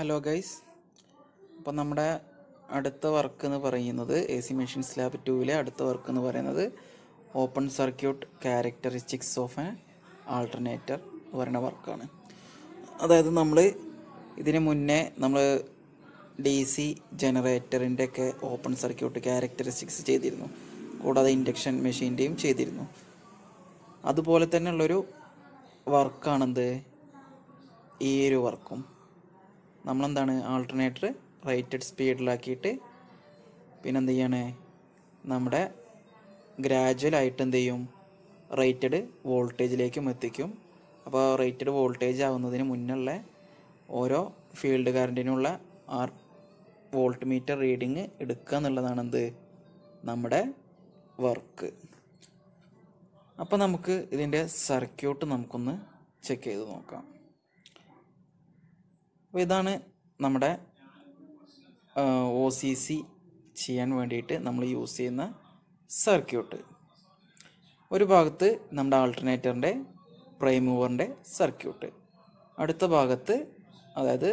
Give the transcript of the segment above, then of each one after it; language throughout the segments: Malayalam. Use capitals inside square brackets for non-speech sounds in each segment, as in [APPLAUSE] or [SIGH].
ഹലോ ഗൈസ് അപ്പോൾ നമ്മുടെ അടുത്ത വർക്ക് എന്ന് പറയുന്നത് എ സി മെഷീൻ സ്ലാബ് ടൂവിലെ അടുത്ത വർക്ക് എന്ന് പറയുന്നത് open circuit characteristics of an alternator എന്ന് പറയുന്ന വർക്കാണ് അതായത് നമ്മൾ ഇതിന് മുന്നേ നമ്മൾ ഡി സി ജനറേറ്ററിൻ്റെയൊക്കെ ഓപ്പൺ സർക്യൂട്ട് ക്യാരക്ടറിസ്റ്റിക്സ് ചെയ്തിരുന്നു കൂടാതെ ഇൻഡക്ഷൻ മെഷീൻ്റെയും ചെയ്തിരുന്നു അതുപോലെ തന്നെയുള്ളൊരു വർക്കാണെന്ത് ഈ ഒരു വർക്കും നമ്മളെന്താണ് ആൾട്ടർനേറ്റർ റേറ്റഡ് സ്പീഡിലാക്കിയിട്ട് പിന്നെ എന്ത് ചെയ്യാണ് നമ്മുടെ ഗ്രാജ്വലായിട്ട് എന്ത് ചെയ്യും റേറ്റഡ് വോൾട്ടേജിലേക്കും എത്തിക്കും അപ്പോൾ റേറ്റഡ് വോൾട്ടേജ് ആവുന്നതിന് മുന്നുള്ള ഓരോ ഫീൽഡ് കറണ്ടിനുള്ള ആർ വോൾട്ട് മീറ്റർ റീഡിങ് എടുക്കുക എന്നുള്ളതാണ് എന്ത് നമ്മുടെ വർക്ക് അപ്പോൾ നമുക്ക് ഇതിൻ്റെ സർക്യൂട്ട് നമുക്കൊന്ന് ചെക്ക് ചെയ്ത് നോക്കാം അപ്പോൾ ഇതാണ് നമ്മുടെ ഒ സി സി ചെയ്യാൻ വേണ്ടിയിട്ട് നമ്മൾ യൂസ് ചെയ്യുന്ന സർക്യൂട്ട് ഒരു ഭാഗത്ത് നമ്മുടെ ആൾട്ടർനേറ്ററിൻ്റെ പ്രൈം മൂവറിൻ്റെ സർക്യൂട്ട് അടുത്ത ഭാഗത്ത് അതായത്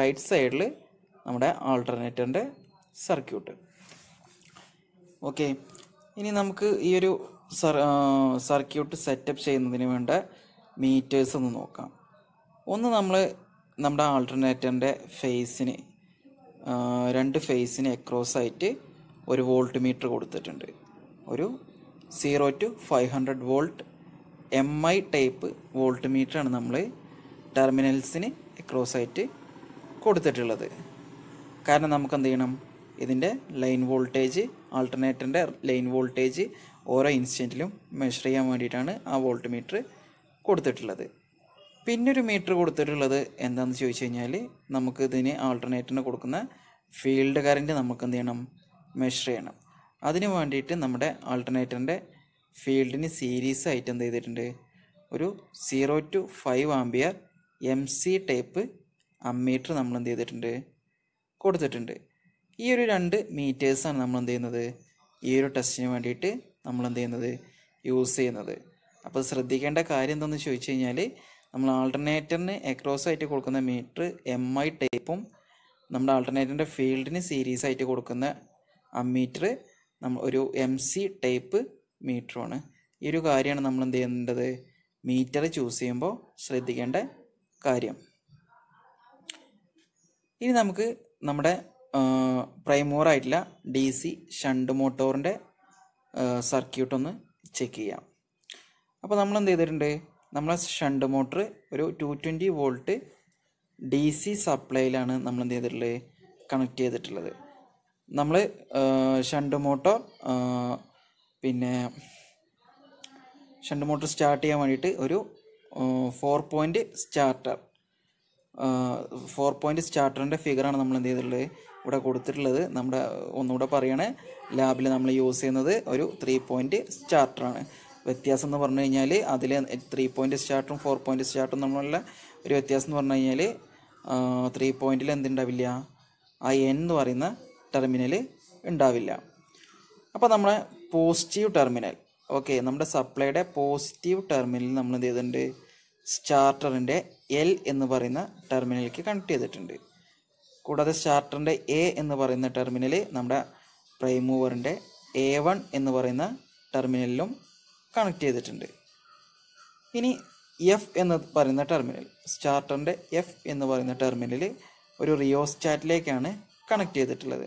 റൈറ്റ് സൈഡിൽ നമ്മുടെ ആൾട്ടർനേറ്ററിൻ്റെ സർക്യൂട്ട് ഓക്കെ ഇനി നമുക്ക് ഈ ഒരു സർക്യൂട്ട് സെറ്റപ്പ് ചെയ്യുന്നതിന് വേണ്ട മീറ്റേഴ്സ് ഒന്ന് നോക്കാം ഒന്ന് നമ്മൾ നമ്മുടെ ആൾട്ടർനേറ്ററിൻ്റെ ഫേസിന് രണ്ട് ഫേസിന് അക്രോസ് ആയിട്ട് ഒരു വോൾട്ട് മീറ്റർ കൊടുത്തിട്ടുണ്ട് ഒരു zero to five hundred volt M I type volt മീറ്ററാണ് നമ്മൾ ടെർമിനൽസിന് അക്രോസ് ആയിട്ട് കൊടുത്തിട്ടുള്ളത് കാരണം നമുക്ക് എന്ത് ചെയ്യണം ഇതിൻ്റെ ലൈൻ വോൾട്ടേജ് ആൾട്ടർനേറ്ററിൻ്റെ ലൈൻ വോൾട്ടേജ് ഓരോ ഇൻസ്റ്റൻറ്റിലും മെഷർ ചെയ്യാൻ വേണ്ടിയിട്ടാണ് ആ വോൾട്ട് മീറ്റർ കൊടുത്തിട്ടുള്ളത് പിന്നൊരു മീറ്റർ കൊടുത്തിട്ടുള്ളത് എന്താണെന്ന് ചോദിച്ചു കഴിഞ്ഞാൽ നമുക്ക് ഇതിന് ആൾട്ടർനേറ്ററിന് കൊടുക്കുന്ന ഫീൽഡ് കറൻറ്റ് നമുക്ക് എന്ത് ചെയ്യണം മെഷർ ചെയ്യണം അതിന് വേണ്ടിയിട്ട് നമ്മുടെ ആൾട്ടർനേറ്ററിൻ്റെ ഫീൽഡിന് സീരീസ് ആയിട്ട് എന്ത് ചെയ്തിട്ടുണ്ട് ഒരു zero to five ampere M C type ammeter നമ്മൾ എന്ത് ചെയ്തിട്ടുണ്ട് കൊടുത്തിട്ടുണ്ട് ഈ ഒരു രണ്ട് മീറ്റേഴ്സാണ് നമ്മൾ എന്ത് ചെയ്യുന്നത് ഈ ഒരു ടെസ്റ്റിന് വേണ്ടിയിട്ട് നമ്മൾ എന്ത് ചെയ്യുന്നത് യൂസ് ചെയ്യുന്നത് അപ്പോൾ ശ്രദ്ധിക്കേണ്ട കാര്യം എന്താണെന്ന് ചോദിച്ചു കഴിഞ്ഞാൽ നമ്മൾ ആൾട്ടർനേറ്ററിന് അക്രോസ് ആയിട്ട് കൊടുക്കുന്ന മീറ്റർ എം ഐ ടൈപ്പും നമ്മുടെ ആൾട്ടർനേറ്ററിൻ്റെ ഫീൽഡിന് സീരീസ് ആയിട്ട് കൊടുക്കുന്ന മീറ്റർ നമ്മൾ ഒരു എം സി ടൈപ്പ് മീറ്ററുമാണ് ഈ ഒരു കാര്യമാണ് നമ്മൾ എന്ത് ചെയ്യേണ്ടത് മീറ്റർ ചൂസ് ചെയ്യുമ്പോൾ ശ്രദ്ധിക്കേണ്ട കാര്യം ഇനി നമുക്ക് നമ്മുടെ പ്രൈമോറായിട്ടുള്ള ഡി സി ഷണ്ട് മോട്ടോറിൻ്റെ സർക്യൂട്ട് ഒന്ന് ചെക്ക് ചെയ്യാം അപ്പോൾ നമ്മൾ എന്ത് ചെയ്തിട്ടുണ്ട് നമ്മൾ ഷണ്ട് മോട്ടർ ഒരു two twenty volt D C സപ്ലൈയിലാണ് നമ്മൾ എന്ത് ചെയ്തിട്ടുള്ളത് കണക്ട് ചെയ്തിട്ടുള്ളത് നമ്മൾ ഷണ്ട് മോട്ടോർ പിന്നെ ഷണ്ട് മോട്ടോർ സ്റ്റാർട്ട് ചെയ്യാൻ വേണ്ടിയിട്ട് ഒരു four point starter four point സ്റ്റാർട്ടറിൻ്റെ ഫിഗറാണ് നമ്മൾ എന്ത് ചെയ്തിട്ടുള്ളത് ഇവിടെ കൊടുത്തിട്ടുള്ളത് നമ്മുടെ ഒന്നുകൂടെ പറയണേ ലാബിൽ നമ്മൾ യൂസ് ചെയ്യുന്നത് ഒരു ത്രീ പോയിൻ്റ് സ്റ്റാർട്ടറാണ് വ്യത്യാസം എന്ന് പറഞ്ഞു കഴിഞ്ഞാൽ അതിൽ ത്രീ പോയിൻ്റ് സ്റ്റാർട്ടും ഫോർ പോയിൻ്റ് സ്റ്റാർട്ടും തമ്മിലുള്ള ഒരു വ്യത്യാസം എന്ന് പറഞ്ഞു കഴിഞ്ഞാൽ ത്രീ പോയിൻറ്റിൽ എന്തുണ്ടാവില്ല ആ എൻ എന്ന് പറയുന്ന ടെർമിനൽ ഉണ്ടാവില്ല അപ്പോൾ നമ്മളെ പോസിറ്റീവ് ടെർമിനൽ ഓക്കെ നമ്മുടെ സപ്ലൈയുടെ പോസിറ്റീവ് ടെർമിനൽ നമ്മൾ എന്ത് ചെയ്തിട്ടുണ്ട് സ്റ്റാർട്ടറിൻ്റെ എൽ എന്ന് പറയുന്ന ടെർമിനലിലേക്ക് കണക്ട് ചെയ്തിട്ടുണ്ട് കൂടാതെ സ്റ്റാർട്ടറിൻ്റെ എ എന്ന് പറയുന്ന ടെർമിനൽ നമ്മുടെ പ്രൈമൂവറിൻ്റെ എ വൺ എന്ന് പറയുന്ന ടെർമിനലിലും കണക്ട് ചെയ്തിട്ടുണ്ട് ഇനി എഫ് എന്ന് പറയുന്ന ടെർമിനൽ സ്റ്റാർട്ടറിൻ്റെ എഫ് എന്ന് പറയുന്ന ടെർമിനൽ ഒരു റിയോസ്റ്റാറ്റിലേക്കാണ് കണക്ട് ചെയ്തിട്ടുള്ളത്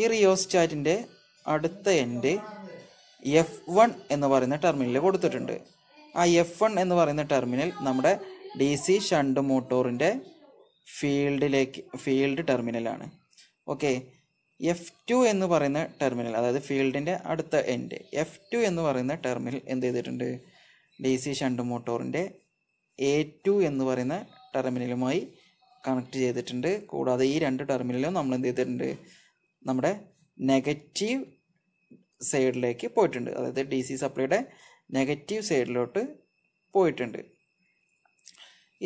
ഈ റിയോസ്റ്റാറ്റിൻ്റെ അടുത്ത എൻഡ് എഫ് വൺ എന്ന് പറയുന്ന ടെർമിനൽ കൊടുത്തിട്ടുണ്ട് ആ എഫ് വൺ എന്ന് പറയുന്ന ടെർമിനൽ നമ്മുടെ ഡി സി ഷണ്ട് മോട്ടോറിൻ്റെ ഫീൽഡിലേക്ക് ഫീൽഡ് ടെർമിനലാണ് ഓക്കെ എഫ് ടു എന്ന് പറയുന്ന ടെർമിനൽ അതായത് ഫീൽഡിൻ്റെ അടുത്ത എൻഡ് എഫ് ടു എന്ന് പറയുന്ന ടെർമിനൽ എന്ത് ചെയ്തിട്ടുണ്ട് ഡി സി ഷണ്ട് മോട്ടോറിൻ്റെ എ ടു എന്ന് പറയുന്ന ടെർമിനലുമായി കണക്ട് ചെയ്തിട്ടുണ്ട് കൂടാതെ ഈ രണ്ട് ടെർമിനലും നമ്മൾ എന്ത് ചെയ്തിട്ടുണ്ട് നമ്മുടെ നെഗറ്റീവ് സൈഡിലേക്ക് പോയിട്ടുണ്ട് അതായത് ഡി സി സപ്ലൈയുടെ നെഗറ്റീവ് സൈഡിലോട്ട് പോയിട്ടുണ്ട്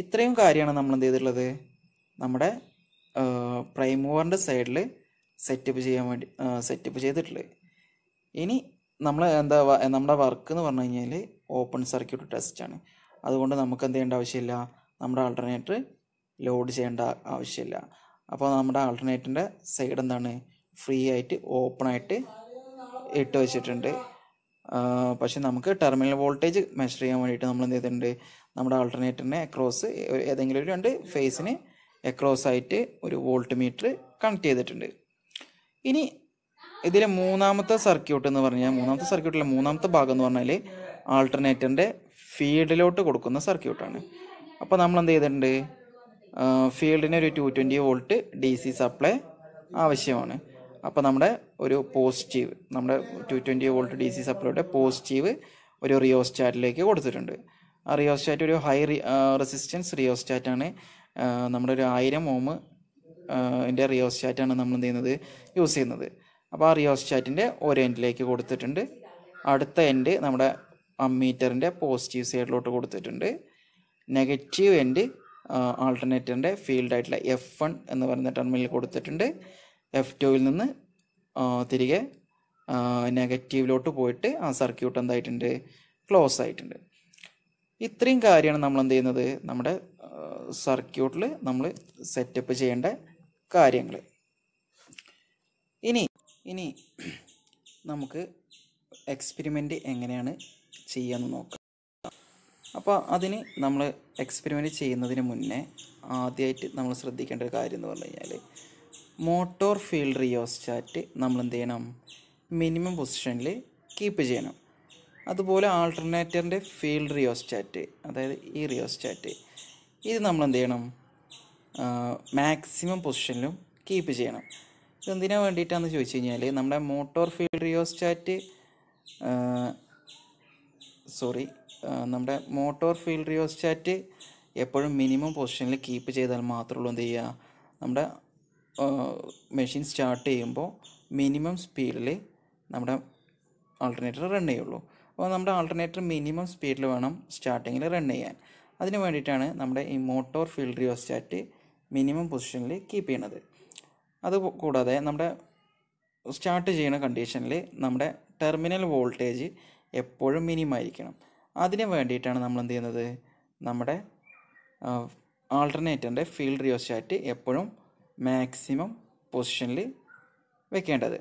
ഇത്രയും കാര്യമാണ് നമ്മൾ എന്ത് ചെയ്തിട്ടുള്ളത് നമ്മുടെ പ്രൈമോറിൻ്റെ സൈഡിൽ സെറ്റപ്പ് ചെയ്യാൻ വേണ്ടി സെറ്റപ്പ് ചെയ്തിട്ടുള്ളത് ഇനി നമ്മൾ എന്താ നമ്മുടെ വർക്ക് എന്ന് പറഞ്ഞു കഴിഞ്ഞാൽ ഓപ്പൺ സർക്യൂട്ട് ടെസ്റ്റാണ് അതുകൊണ്ട് നമുക്ക് എന്ത് ചെയ്യേണ്ട ആവശ്യമില്ല നമ്മുടെ ആൾട്ടർനേറ്റർ ലോഡ് ചെയ്യേണ്ട ആവശ്യമില്ല അപ്പോൾ നമ്മുടെ ആൾട്ടർനേറ്ററിൻ്റെ സൈഡ് എന്താണ് ഫ്രീ ആയിട്ട് ഓപ്പൺ ആയിട്ട് ഇട്ട് വെച്ചിട്ടുണ്ട് പക്ഷെ നമുക്ക് ടെർമിനൽ വോൾട്ടേജ് മെഷർ ചെയ്യാൻ വേണ്ടിയിട്ട് നമ്മൾ എന്ത് ചെയ്തിട്ടുണ്ട് നമ്മുടെ ആൾട്ടർനേറ്ററിനെ അക്രോസ് ഏതെങ്കിലും ഒരു രണ്ട് ഫേസിന് അക്രോസ് ആയിട്ട് ഒരു വോൾട്ട് മീറ്റർ കണക്ട് ചെയ്തിട്ടുണ്ട് ഇനി ഇതിലെ മൂന്നാമത്തെ സർക്യൂട്ട് എന്ന് പറഞ്ഞാൽ മൂന്നാമത്തെ സർക്യൂട്ടിലെ മൂന്നാമത്തെ ഭാഗം എന്ന് പറഞ്ഞാൽ ആൾട്ടർനേറ്ററിൻ്റെ ഫീൽഡിലോട്ട് കൊടുക്കുന്ന സർക്യൂട്ടാണ് അപ്പോൾ നമ്മൾ എന്ത് ചെയ്തിട്ടുണ്ട് ഫീൽഡിന് ഒരു two twenty volt D C supply ആവശ്യമാണ് അപ്പോൾ നമ്മുടെ ഒരു പോസിറ്റീവ് നമ്മുടെ two twenty volt D C സപ്ലൈയുടെ പോസിറ്റീവ് ഒരു റിയോസ്റ്റാറ്റിലേക്ക് കൊടുത്തിട്ടുണ്ട് ആ റിയോസ്റ്റാറ്റ് ഒരു ഹൈ റെസിസ്റ്റൻസ് റിയോസ്റ്റാറ്റാണ് നമ്മുടെ ഒരു ആയിരം ഓമ് റിയോസ്റ്റാറ്റ് ആണ് നമ്മൾ എന്ത് ചെയ്യുന്നത് യൂസ് ചെയ്യുന്നത് അപ്പോൾ ആ റിയോസ്റ്റാറ്റിൻ്റെ ഒരു എൻഡിലേക്ക് കൊടുത്തിട്ടുണ്ട് അടുത്ത എൻഡ് നമ്മുടെ അമ്മീറ്ററിൻ്റെ പോസിറ്റീവ് സൈഡിലോട്ട് കൊടുത്തിട്ടുണ്ട് നെഗറ്റീവ് എൻഡ് ആൾട്ടർനേറ്ററിൻ്റെ ഫീൽഡായിട്ടുള്ള എഫ് വൺ എന്ന് പറയുന്ന ടെർമിനൽ കൊടുത്തിട്ടുണ്ട് എഫ് ടുവിൽ നിന്ന് തിരികെ നെഗറ്റീവിലോട്ട് പോയിട്ട് ആ സർക്യൂട്ട് എന്തായിട്ടുണ്ട് ക്ലോസ് ആയിട്ടുണ്ട് ഇത്രയും കാര്യമാണ് നമ്മൾ എന്ത് ചെയ്യുന്നത് നമ്മുടെ സർക്യൂട്ടിൽ നമ്മൾ സെറ്റപ്പ് ചെയ്യേണ്ട കാര്യങ്ങൾ ഇനി ഇനി നമുക്ക് എക്സ്പെരിമെൻ്റ് എങ്ങനെയാണ് ചെയ്യാമെന്ന് നോക്കാം അപ്പോൾ അതിന് നമ്മൾ എക്സ്പെരിമെൻ്റ് ചെയ്യുന്നതിന് മുന്നേ ആദ്യമായിട്ട് നമ്മൾ ശ്രദ്ധിക്കേണ്ട ഒരു കാര്യം എന്ന് പറഞ്ഞു കഴിഞ്ഞാൽ മോട്ടോർ ഫീൽഡ് റിയോസ്റ്റാറ്റ് നമ്മൾ എന്ത് ചെയ്യണം മിനിമം പൊസിഷനിൽ കീപ്പ് ചെയ്യണം അതുപോലെ ആൾട്ടർനേറ്ററിൻ്റെ ഫീൽഡ് റിയോസ്റ്റാറ്റ് അതായത് ഈ റിയോസ്റ്റാറ്റ് ഇത് നമ്മൾ എന്ത് ചെയ്യണം മാക്സിമം പൊസിഷനിലും കീപ്പ് ചെയ്യണം ഇതെന്തിനാ വേണ്ടിയിട്ടാണെന്ന് ചോദിച്ചു കഴിഞ്ഞാൽ നമ്മുടെ മോട്ടോർ ഫീൽഡ് റിയോസ്റ്റാറ്റ് സോറി നമ്മുടെ മോട്ടോർ ഫീൽഡ് റിയോസ്റ്റാറ്റ് എപ്പോഴും മിനിമം പൊസിഷനിൽ കീപ്പ് ചെയ്താൽ മാത്രമുള്ളൂ എന്ത് ചെയ്യുക നമ്മുടെ മെഷീൻ സ്റ്റാർട്ട് ചെയ്യുമ്പോൾ മിനിമം സ്പീഡിൽ നമ്മുടെ ആൾട്ടർനേറ്റർ റൺ ചെയ്യുള്ളൂ അപ്പോൾ നമ്മുടെ ആൾട്ടർനേറ്റർ മിനിമം സ്പീഡിൽ വേണം സ്റ്റാർട്ടിങ്ങിൽ റൺ ചെയ്യാൻ അതിന് വേണ്ടിയിട്ടാണ് നമ്മുടെ ഈ മോട്ടോർ ഫീൽഡ് റിയോസ്റ്റാറ്റ് മിനിമം പൊസിഷനിൽ കീപ്പ് ചെയ്യണത് അത് കൂടാതെ നമ്മുടെ സ്റ്റാർട്ട് ചെയ്യുന്ന കണ്ടീഷനിൽ നമ്മുടെ ടെർമിനൽ വോൾട്ടേജ് എപ്പോഴും മിനിമം ആയിരിക്കണം അതിന് വേണ്ടിയിട്ടാണ് നമ്മൾ എന്ത് ചെയ്യുന്നത് നമ്മുടെ ആൾട്ടർനേറ്ററിൻ്റെ ഫീൽഡ് റിയോസ്റ്റാറ്റ് എപ്പോഴും മാക്സിമം പൊസിഷനിൽ വെക്കേണ്ടത്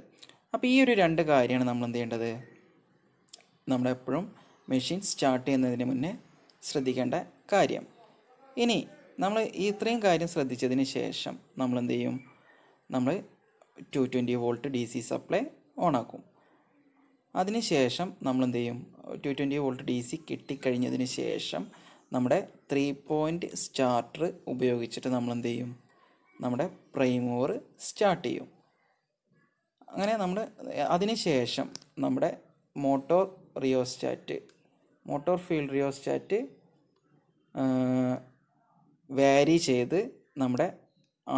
അപ്പോൾ ഈ ഒരു രണ്ട് കാര്യമാണ് നമ്മൾ എന്ത് ചെയ്യേണ്ടത് നമ്മളെപ്പോഴും മെഷീൻ സ്റ്റാർട്ട് ചെയ്യുന്നതിന് മുന്നേ ശ്രദ്ധിക്കേണ്ട കാര്യം ഇനി നമ്മൾ ഈ ഇത്രയും കാര്യം ശ്രദ്ധിച്ചതിന് ശേഷം നമ്മൾ എന്ത് ചെയ്യും നമ്മൾ two twenty volt D C supply അതിന് ശേഷം നമ്മൾ എന്ത് ചെയ്യും two twenty volt D C കിട്ടിക്കഴിഞ്ഞതിന് ശേഷം നമ്മുടെ ത്രീ പോയിൻറ്റ് സ്റ്റാർട്ടർ ഉപയോഗിച്ചിട്ട് നമ്മൾ എന്ത് ചെയ്യും നമ്മുടെ പ്രൈം ഓവർ സ്റ്റാർട്ട് ചെയ്യും അങ്ങനെ നമ്മൾ ശേഷം നമ്മുടെ motor rheostat motor field rheostat vary ചെയ്ത് നമ്മുടെ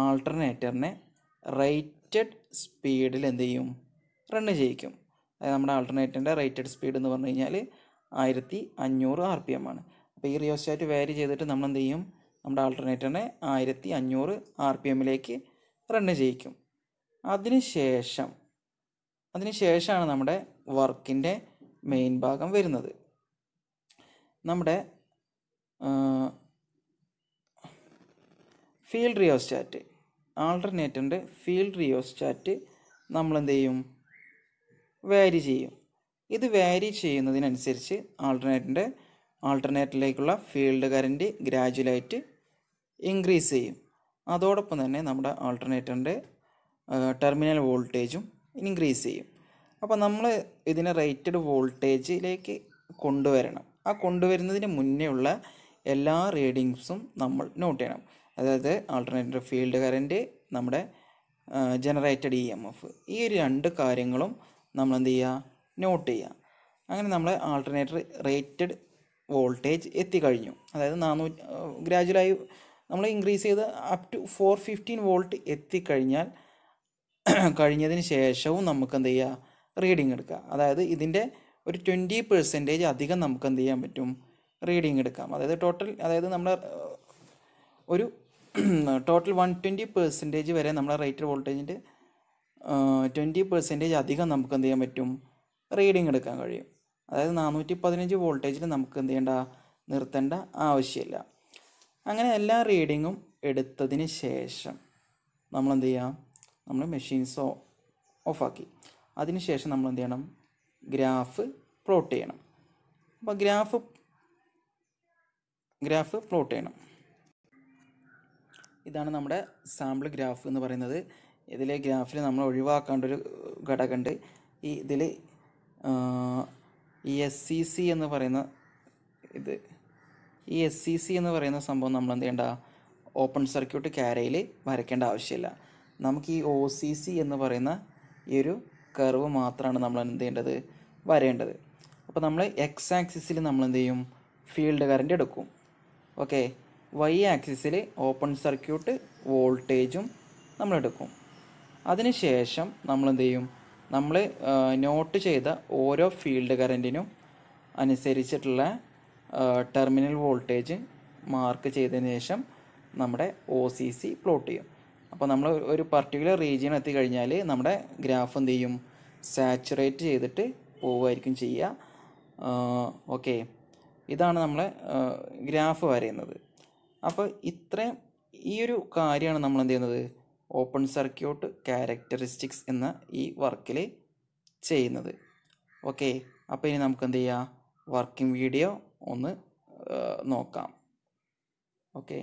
ആൾട്ടർനേറ്ററിനെ റേറ്റഡ് സ്പീഡിൽ എന്ത് ചെയ്യും റണ്ണ് ചെയ്യിക്കും അതായത് നമ്മുടെ ആൾട്ടർനേറ്ററിൻ്റെ റേറ്റഡ് സ്പീഡ് എന്ന് പറഞ്ഞു കഴിഞ്ഞാൽ ആയിരത്തി അഞ്ഞൂറ് ആർ പി എം ആണ് അപ്പോൾ ഈ റിയോസ്റ്റാറ്റ് വാരി ചെയ്തിട്ട് നമ്മൾ എന്ത് ചെയ്യും നമ്മുടെ ആൾട്ടർനേറ്ററിനെ ആയിരത്തി അഞ്ഞൂറ് ആർ പി എമ്മിലേക്ക് റണ്ണ് ചെയ്യിക്കും അതിനുശേഷം അതിനുശേഷമാണ് നമ്മുടെ വർക്കിൻ്റെ മെയിൻ ഭാഗം വരുന്നത് നമ്മുടെ ഫീൽഡ് റിയോസ്റ്റാറ്റ് ആൾട്ടർനേറ്ററിൻ്റെ ഫീൽഡ് റിയോസ്റ്റാറ്റ് നമ്മളെന്ത് ചെയ്യും വാരി ചെയ്യും ഇത് വാരി ചെയ്യുന്നതിനനുസരിച്ച് ആൾട്ടർനേറ്ററിൻ്റെ ആൾട്ടർനേറ്ററിലേക്കുള്ള ഫീൽഡ് കറൻറ്റ് ഗ്രാജുവലായിട്ട് ഇൻക്രീസ് ചെയ്യും അതോടൊപ്പം തന്നെ നമ്മുടെ ആൾട്ടർനേറ്ററിൻ്റെ ടെർമിനൽ വോൾട്ടേജും ഇൻക്രീസ് ചെയ്യും അപ്പോൾ നമ്മൾ ഇതിനെ റേറ്റഡ് വോൾട്ടേജിലേക്ക് കൊണ്ടുവരണം ആ കൊണ്ടുവരുന്നതിന് മുന്നേ ഉള്ള എല്ലാ റീഡിങ്സും നമ്മൾ നോട്ട് ചെയ്യണം അതായത് ആൾട്ടർനേറ്റർ ഫീൽഡ് കറൻറ്റ് നമ്മുടെ ജനറേറ്റഡ് ഇ എം എഫ് ഈ ഒരു രണ്ട് കാര്യങ്ങളും നമ്മൾ എന്ത് ചെയ്യുക നോട്ട് ചെയ്യുക അങ്ങനെ നമ്മൾ ആൾട്ടർനേറ്റർ റേറ്റഡ് വോൾട്ടേജ് എത്തിക്കഴിഞ്ഞു അതായത് നാനൂ ഗ്രാജുവലായി നമ്മൾ ഇൻക്രീസ് ചെയ്ത് up to four fifteen volt എത്തിക്കഴിഞ്ഞാൽ [CLEARS THROAT] കഴിഞ്ഞതിന് ശേഷവും നമുക്ക് എന്ത് ചെയ്യുക റീഡിങ് എടുക്കുക അതായത് ഇതിൻ്റെ ഒരു ട്വൻറ്റി പെർസെൻറ്റേജ് അധികം നമുക്ക് എന്ത് ചെയ്യാൻ പറ്റും റീഡിങ് എടുക്കാം അതായത് ടോട്ടൽ അതായത് നമ്മുടെ ഒരു ടോട്ടൽ വൺ ട്വൻറ്റി പെർസെൻറ്റേജ് വരെ നമ്മുടെ റേറ്റഡ് വോൾട്ടേജിൻ്റെ ട്വൻറ്റി പെർസെൻറ്റേജ് അധികം നമുക്ക് എന്ത് ചെയ്യാൻ പറ്റും റീഡിങ് എടുക്കാൻ കഴിയും അതായത് നാനൂറ്റി പതിനഞ്ച് വോൾട്ടേജിൽ നമുക്ക് എന്ത് ചെയ്യേണ്ട നിർത്തേണ്ട ആവശ്യമില്ല അങ്ങനെ എല്ലാ റീഡിങ്ങും എടുത്തതിന് ശേഷം നമ്മൾ എന്ത് ചെയ്യാം നമ്മൾ മെഷീൻസ് ഓഫാക്കി അതിനുശേഷം നമ്മൾ എന്ത് ചെയ്യണം ഗ്രാഫ് പ്ലോട്ട് ചെയ്യണം അപ്പോൾ ഗ്രാഫ് ഗ്രാഫ് പ്ലോട്ട് ചെയ്യണം ഇതാണ് നമ്മുടെ സാമ്പിൾ ഗ്രാഫ് എന്ന് പറയുന്നത് ഇതിലെ ഗ്രാഫിൽ നമ്മൾ ഒഴിവാക്കേണ്ട ഒരു ഘടകമുണ്ട് ഈ ഇതിൽ ഈ എസ് സി സി എന്ന് പറയുന്ന ഇത് ഈ എസ് സി സി എന്ന് പറയുന്ന സംഭവം നമ്മൾ എന്ത് ചെയ്യേണ്ട ഓപ്പൺ സർക്യൂട്ട് ക്യാരയിൽ വരയ്ക്കേണ്ട ആവശ്യമില്ല നമുക്ക് ഈ ഒ സി സി എന്ന് പറയുന്ന ഈ ഒരു കർവ് മാത്രമാണ് നമ്മൾ എന്ത് ചെയ്യേണ്ടത് വരേണ്ടത് അപ്പോൾ നമ്മൾ എക്സ് ആക്സിസിൽ നമ്മൾ എന്ത് ചെയ്യും ഫീൽഡ് കറൻറ്റ് എടുക്കും ഓക്കെ വൈ ആക്സിസിൽ ഓപ്പൺ സർക്യൂട്ട് വോൾട്ടേജും നമ്മൾ എടുക്കും അതിനുശേഷം നമ്മൾ എന്ത് ചെയ്യും നമ്മൾ നോട്ട് ചെയ്ത ഓരോ ഫീൽഡ് കറൻറ്റിനും അനുസരിച്ചിട്ടുള്ള ടെർമിനൽ വോൾട്ടേജ് മാർക്ക് ചെയ്തതിന് ശേഷം നമ്മുടെ ഒ സി സി പ്ലോട്ട് ചെയ്യും അപ്പോൾ നമ്മൾ ഒരു പർട്ടിക്കുലർ റീജിയൻ എത്തിക്കഴിഞ്ഞാൽ നമ്മുടെ ഗ്രാഫ് എന്ത് ചെയ്യും സാച്ചുറേറ്റ് ചെയ്തിട്ട് പോവുമായിരിക്കും ചെയ്യുക ഓക്കെ ഇതാണ് നമ്മൾ ഗ്രാഫ് വരയുന്നത് അപ്പോൾ ഇത്രയും ഈ ഒരു കാര്യമാണ് നമ്മൾ എന്ത് ചെയ്യുന്നത് ഓപ്പൺ സർക്യൂട്ട് ക്യാരക്ടറിസ്റ്റിക്സ് എന്ന ഈ വർക്കിൽ ചെയ്യുന്നത് ഓക്കെ അപ്പോൾ ഇനി നമുക്ക് എന്ത് ചെയ്യാം വർക്കിംഗ് വീഡിയോ ഒന്ന് നോക്കാം ഓക്കെ